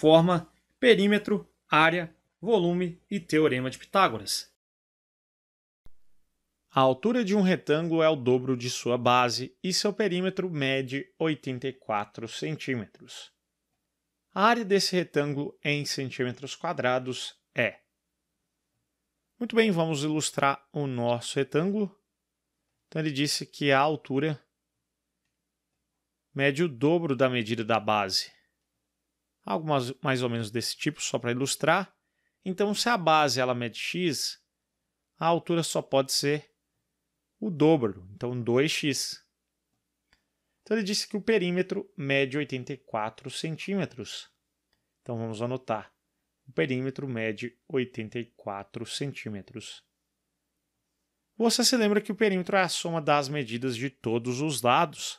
forma, perímetro, área, volume e teorema de Pitágoras. A altura de um retângulo é o dobro de sua base e seu perímetro mede 84 centímetros. A área desse retângulo em centímetros quadrados é. Muito bem, vamos ilustrar o nosso retângulo. Então ele disse que a altura mede o dobro da medida da base algo mais, ou menos desse tipo, só para ilustrar. Então, se a base ela mede x, a altura só pode ser o dobro, então 2x. Então, ele disse que o perímetro mede 84 centímetros. Então, vamos anotar. O perímetro mede 84 centímetros. Você se lembra que o perímetro é a soma das medidas de todos os lados.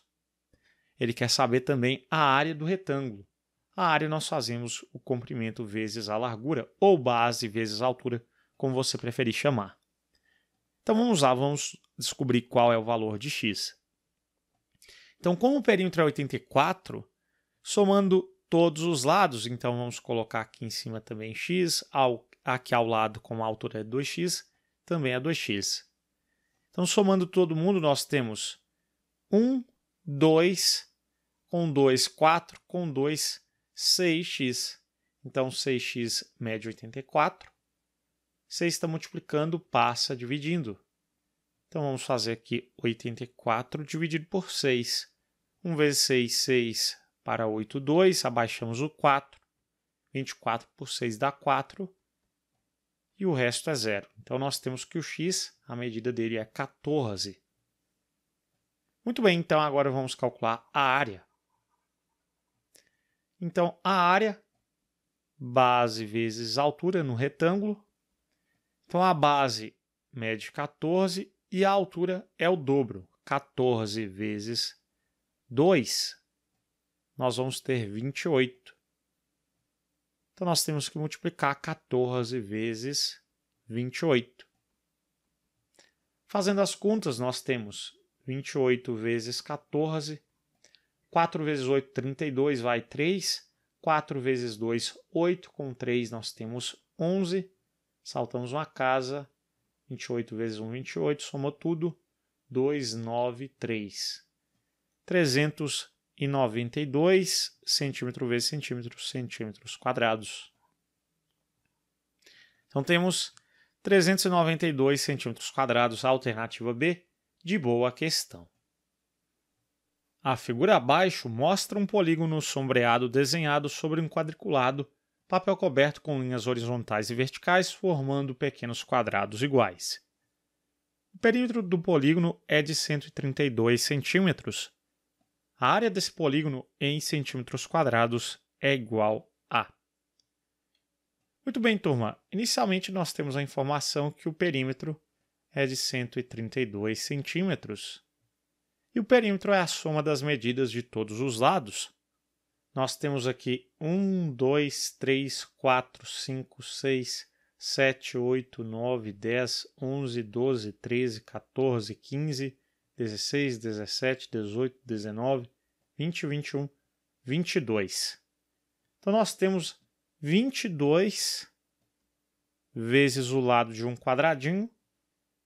Ele quer saber também a área do retângulo a área nós fazemos o comprimento vezes a largura, ou base vezes a altura, como você preferir chamar. Então vamos lá, vamos descobrir qual é o valor de x. Então, como o perímetro é 84, somando todos os lados, então vamos colocar aqui em cima também x, ao, aqui ao lado como a altura é 2x, também é 2x. Então, somando todo mundo, nós temos 1, 2, com 2, 4, com 2, 6x. Então, 6x mede 84. 6 está multiplicando, passa dividindo. Então, vamos fazer aqui 84 dividido por 6. 1 vezes 6, 6 para 8, 2. Abaixamos o 4. 24 por 6 dá 4. E o resto é zero. Então, nós temos que o x, a medida dele é 14. Muito bem, então agora vamos calcular a área. Então, a área, base vezes altura no retângulo. Então, a base mede 14 e a altura é o dobro, 14 vezes 2, nós vamos ter 28. Então, nós temos que multiplicar 14 vezes 28. Fazendo as contas, nós temos 28 vezes 14 4 vezes 8, 32, vai 3. 4 vezes 2, 8. Com 3, nós temos 11. Saltamos uma casa. 28 vezes 1, 28. Somou tudo. 2, 9, 3. 392 centímetro vezes centímetro, centímetros quadrados. Então temos 392 centímetros quadrados, alternativa B, de boa questão. A figura abaixo mostra um polígono sombreado desenhado sobre um quadriculado, papel coberto com linhas horizontais e verticais formando pequenos quadrados iguais. O perímetro do polígono é de 132 centímetros. A área desse polígono em centímetros quadrados é igual a. Muito bem, turma. Inicialmente nós temos a informação que o perímetro é de 132 centímetros. E o perímetro é a soma das medidas de todos os lados. Nós temos aqui 1, 2, 3, 4, 5, 6, 7, 8, 9, 10, 11, 12, 13, 14, 15, 16, 17, 18, 19, 20, 21, 22. Então nós temos 22 vezes o lado de um quadradinho,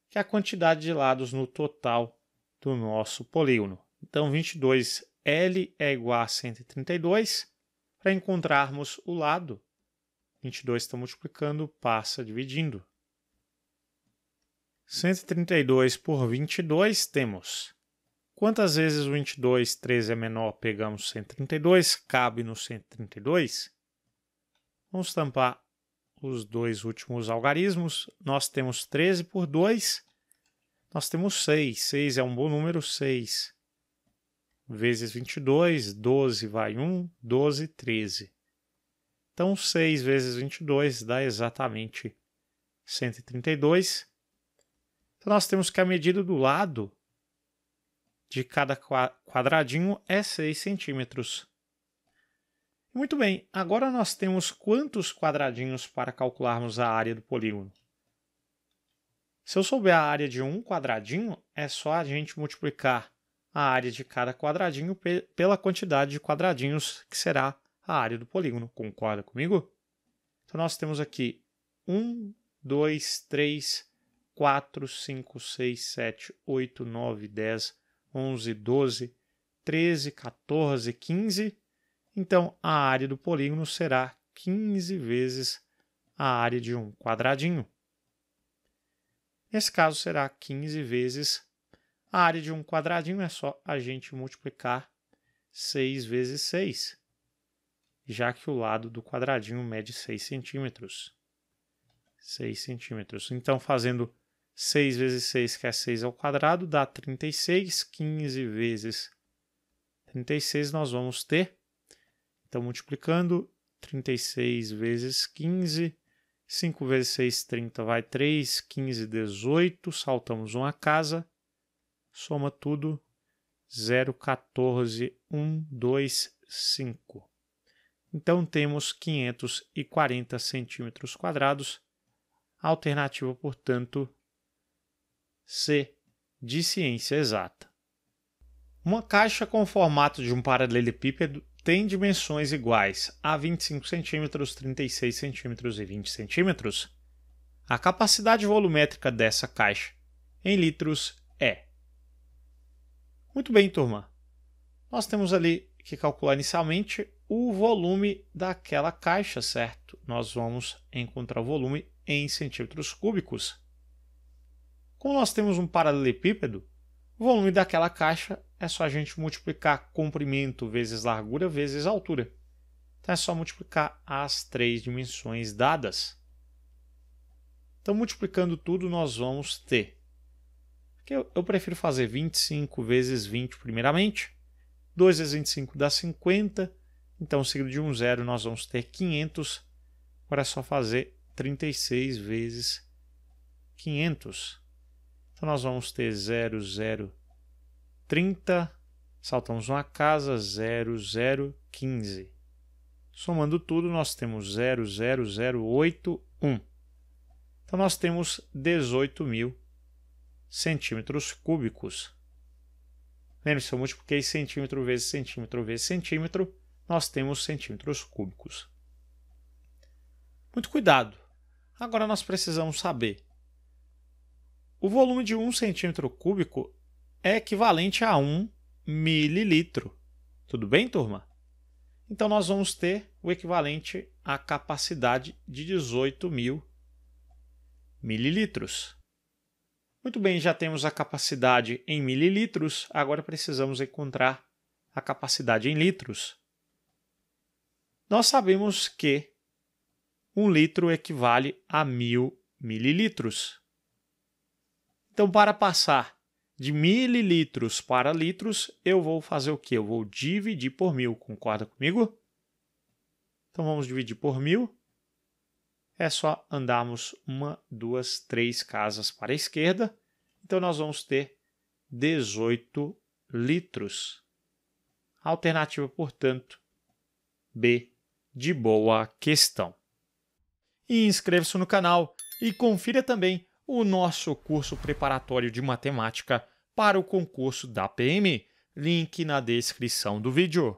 que é a quantidade de lados no total do nosso polígono. Então, 22L é igual a 132. Para encontrarmos o lado, 22 está multiplicando, passa dividindo. 132 por 22 temos. Quantas vezes o 22, 13 é menor, pegamos 132, cabe no 132? Vamos tampar os dois últimos algarismos. Nós temos 13 por 2, nós temos 6. 6 é um bom número, 6. Vezes 22, 12 vai 1, 12, 13. Então, 6 vezes 22 dá exatamente 132. Então, nós temos que a medida do lado de cada quadradinho é 6 centímetros. Muito bem, agora nós temos quantos quadradinhos para calcularmos a área do polígono? Se eu souber a área de um quadradinho, é só a gente multiplicar a área de cada quadradinho pela quantidade de quadradinhos que será a área do polígono. Concorda comigo? Então, nós temos aqui 1, 2, 3, 4, 5, 6, 7, 8, 9, 10, 11, 12, 13, 14, 15. Então, a área do polígono será 15 vezes a área de um quadradinho. Nesse caso será 15 vezes a área de um quadradinho, é só a gente multiplicar 6 vezes 6, já que o lado do quadradinho mede 6 centímetros. 6 centímetros. Então, fazendo 6 vezes 6, que é 6 ao quadrado, dá 36. 15 vezes 36, nós vamos ter. Então, multiplicando, 36 vezes 15 5 vezes 6, 30, vai 3, 15, 18, saltamos uma casa, soma tudo, 0, 14, 1, 2, 5. Então temos 540 centímetros quadrados. Alternativa, portanto, C, de ciência exata. Uma caixa com o formato de um paralelepípedo tem dimensões iguais a 25 centímetros, 36 centímetros e 20 centímetros, a capacidade volumétrica dessa caixa em litros é. Muito bem, turma. Nós temos ali que calcular inicialmente o volume daquela caixa, certo? Nós vamos encontrar o volume em centímetros cúbicos. Como nós temos um paralelepípedo, o volume daquela caixa é só a gente multiplicar comprimento vezes largura vezes altura. Então é só multiplicar as três dimensões dadas. Então, multiplicando tudo, nós vamos ter. Eu, prefiro fazer 25 vezes 20 primeiramente. 2 vezes 25 dá 50. Então, seguido de um zero, nós vamos ter 500. Agora é só fazer 36 vezes 500. Então, nós vamos ter 0, 0, 0. 30, saltamos uma casa, 0, 0, 15. Somando tudo, nós temos 0, 0, 0, 8, 1. Então, nós temos 18 mil centímetros cúbicos. Lembre-se, eu multipliquei centímetro vezes centímetro vezes centímetro, nós temos centímetros cúbicos. Muito cuidado! Agora nós precisamos saber. O volume de 1 centímetro cúbico é equivalente a 1 mililitro. Tudo bem, turma? Então, nós vamos ter o equivalente à capacidade de 18 mil mililitros. Muito bem, já temos a capacidade em mililitros, agora precisamos encontrar a capacidade em litros. Nós sabemos que um litro equivale a mil mililitros. Então, para passar de mililitros para litros, eu vou fazer o que? Eu vou dividir por mil, concorda comigo? Então vamos dividir por mil. É só andarmos uma, duas, três casas para a esquerda. Então nós vamos ter 18 litros. alternativa, portanto, B de boa questão. E inscreva-se no canal e confira também o nosso curso preparatório de matemática para o concurso da PM. Link na descrição do vídeo.